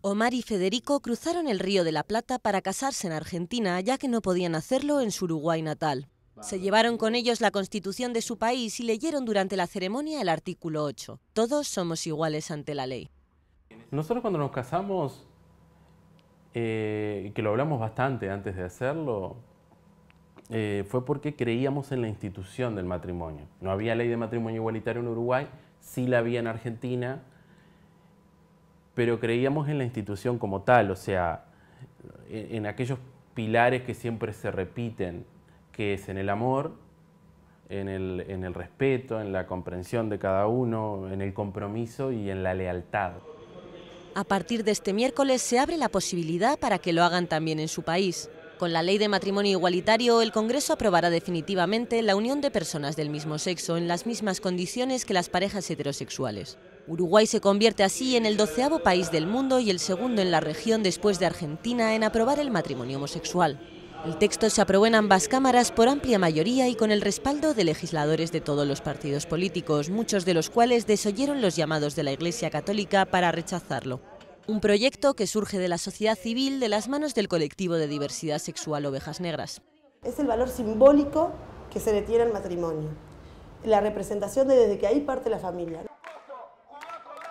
Omar y Federico cruzaron el río de la Plata para casarse en Argentina, ya que no podían hacerlo en su Uruguay natal. Se llevaron con ellos la constitución de su país y leyeron durante la ceremonia el artículo 8. Todos somos iguales ante la ley. Nosotros cuando nos casamos, eh, que lo hablamos bastante antes de hacerlo, eh, fue porque creíamos en la institución del matrimonio. No había ley de matrimonio igualitario en Uruguay, sí la había en Argentina, pero creíamos en la institución como tal, o sea, en, aquellos pilares que siempre se repiten, que es en el amor, en el respeto, en la comprensión de cada uno, en el compromiso y en la lealtad. A partir de este miércoles se abre la posibilidad para que lo hagan también en su país. Con la ley de matrimonio igualitario, el Congreso aprobará definitivamente la unión de personas del mismo sexo en las mismas condiciones que las parejas heterosexuales. Uruguay se convierte así en el doceavo país del mundo y el segundo en la región después de Argentina en aprobar el matrimonio homosexual. El texto se aprobó en ambas cámaras por amplia mayoría y con el respaldo de legisladores de todos los partidos políticos, muchos de los cuales desoyeron los llamados de la Iglesia Católica para rechazarlo. Un proyecto que surge de la sociedad civil de las manos del colectivo de diversidad sexual Ovejas Negras. Es el valor simbólico que se le tiene al matrimonio, la representación de desde que ahí parte la familia.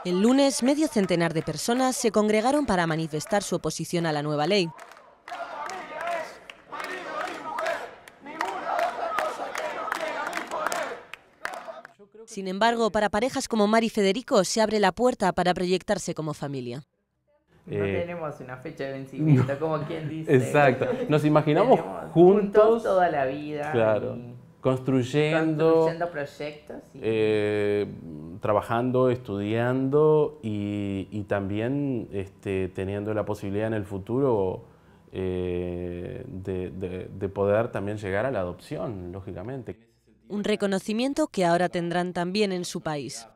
El lunes, medio centenar de personas se congregaron para manifestar su oposición a la nueva ley. Sin embargo, para parejas como Mari y Federico se abre la puerta para proyectarse como familia. Eh, no tenemos una fecha de vencimiento, como quien dice. Exacto. Nos imaginamos juntos, toda la vida. Claro. Construyendo, proyectos. Eh, trabajando, estudiando y, también este, teniendo la posibilidad en el futuro eh, de poder también llegar a la adopción, lógicamente. Un reconocimiento que ahora tendrán también en su país.